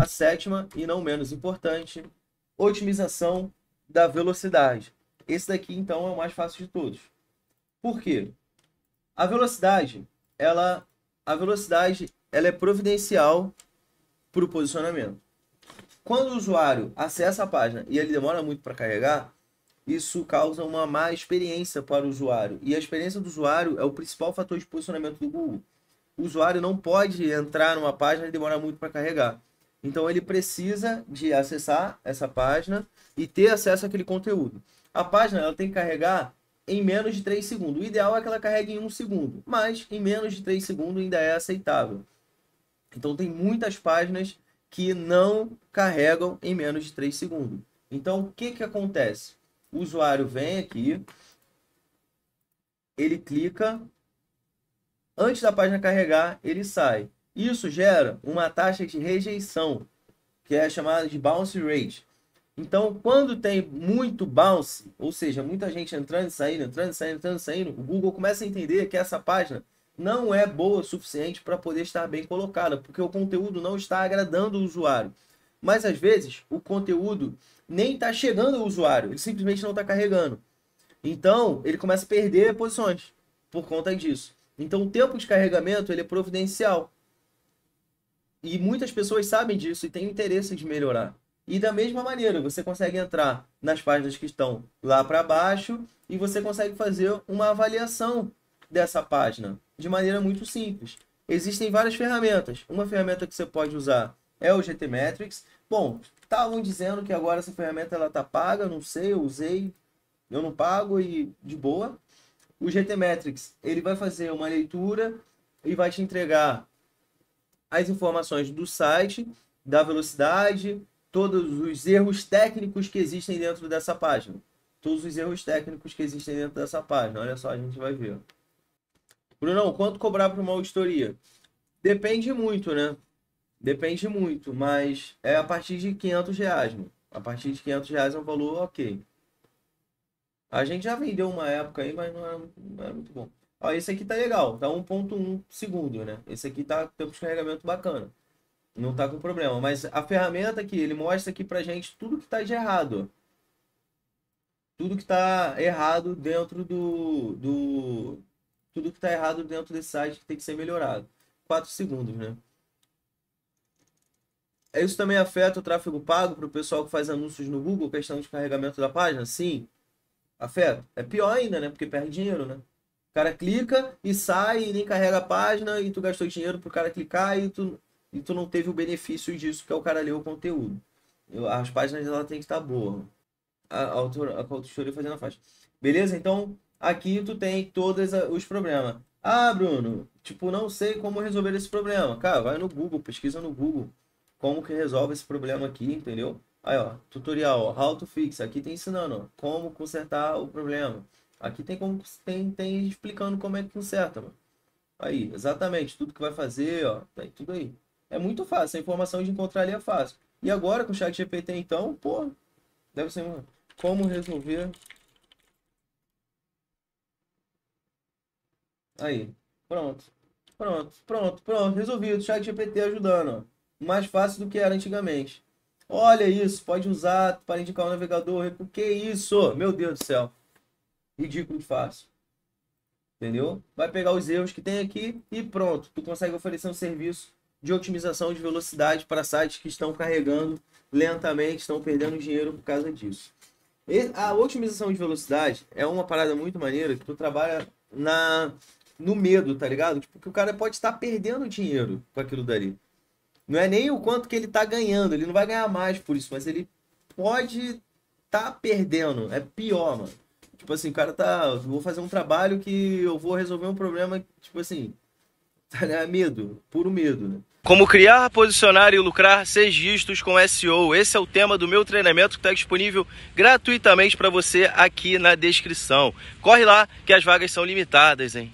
A sétima, e não menos importante, otimização da velocidade. Esse daqui, então, é o mais fácil de todos. Por quê? A velocidade, ela, a velocidade, ela é providencial para o posicionamento. Quando o usuário acessa a página e ele demora muito para carregar, isso causa uma má experiência para o usuário. E a experiência do usuário é o principal fator de posicionamento do Google. O usuário não pode entrar numa página e demorar muito para carregar. Então ele precisa de acessar essa página e ter acesso àquele conteúdo. A página ela tem que carregar em menos de 3 segundos. O ideal é que ela carregue em 1 segundo, mas em menos de 3 segundos ainda é aceitável. Então tem muitas páginas que não carregam em menos de 3 segundos. Então o que, que acontece? O usuário vem aqui, ele clica, antes da página carregar, ele sai. Isso gera uma taxa de rejeição, que é chamada de bounce rate. Então, quando tem muito bounce, ou seja, muita gente entrando e saindo, entrando e saindo, entrando e saindo, o Google começa a entender que essa página não é boa o suficiente para poder estar bem colocada, porque o conteúdo não está agradando o usuário. Mas às vezes o conteúdo nem está chegando ao usuário, ele simplesmente não está carregando. Então, ele começa a perder posições por conta disso. Então, o tempo de carregamento ele é providencial. E muitas pessoas sabem disso e têm interesse de melhorar. E da mesma maneira, você consegue entrar nas páginas que estão lá para baixo e você consegue fazer uma avaliação dessa página de maneira muito simples. Existem várias ferramentas. Uma ferramenta que você pode usar é o GTmetrix Bom, estavam dizendo que agora essa ferramenta ela tá paga, não sei, eu usei, eu não pago e de boa. O GTmetrix ele vai fazer uma leitura e vai te entregar as informações do site, da velocidade, todos os erros técnicos que existem dentro dessa página. Todos os erros técnicos que existem dentro dessa página. Olha só, a gente vai ver. Brunão, quanto cobrar para uma auditoria? Depende muito, né? Depende muito, mas é a partir de 500 reais. Mano. A partir de 500 reais é um valor ok. A gente já vendeu uma época aí, mas não é, não é muito bom. Ó, esse aqui tá legal, tá 1.1 segundo, né? Esse aqui tá tempo de carregamento bacana. Não tá com problema. Mas a ferramenta aqui, ele mostra aqui pra gente tudo que tá de errado. Tudo que tá errado dentro do... do tudo que tá errado dentro desse site que tem que ser melhorado. 4 segundos, né? Isso também afeta o tráfego pago para o pessoal que faz anúncios no Google, questão de carregamento da página? Sim, afeta. É pior ainda, né? Porque perde dinheiro, né? cara clica e sai e nem carrega a página e tu gastou dinheiro pro cara clicar e tu, e tu não teve o benefício disso, que é o cara ler o conteúdo. Eu, as páginas dela tem que estar boa. A, a, autora, a fazendo a faixa. Beleza? Então, aqui tu tem todos os problemas. Ah, Bruno, tipo, não sei como resolver esse problema. Cara, vai no Google, pesquisa no Google como que resolve esse problema aqui, entendeu? Aí, ó, tutorial, ó, how to fix. Aqui tem ensinando, ó, como consertar o problema. Aqui tem como tem, tem explicando como é que conserta, mano. Aí, exatamente, tudo que vai fazer, ó, tem tá tudo aí. É muito fácil, a informação de encontrar ali é fácil. E agora com o chat GPT então, pô, deve ser, mano, como resolver Aí, pronto. Pronto, pronto, pronto, resolvido. Chat GPT ajudando, ó. Mais fácil do que era antigamente. Olha isso, pode usar para indicar o navegador. Que isso? Meu Deus do céu ridículo de fácil. Entendeu? Vai pegar os erros que tem aqui e pronto. Tu consegue oferecer um serviço de otimização de velocidade para sites que estão carregando lentamente, estão perdendo dinheiro por causa disso. A otimização de velocidade é uma parada muito maneira que tu trabalha na no medo, tá ligado? Tipo, que o cara pode estar perdendo dinheiro com aquilo dali. Não é nem o quanto que ele tá ganhando, ele não vai ganhar mais por isso, mas ele pode tá perdendo. É pior, mano. Tipo assim, o cara tá. Vou fazer um trabalho que eu vou resolver um problema, tipo assim. Tá, né? É medo, puro medo, né? Como criar, posicionar e lucrar seis dígitos com SEO. Esse é o tema do meu treinamento que está disponível gratuitamente para você aqui na descrição. Corre lá que as vagas são limitadas, hein?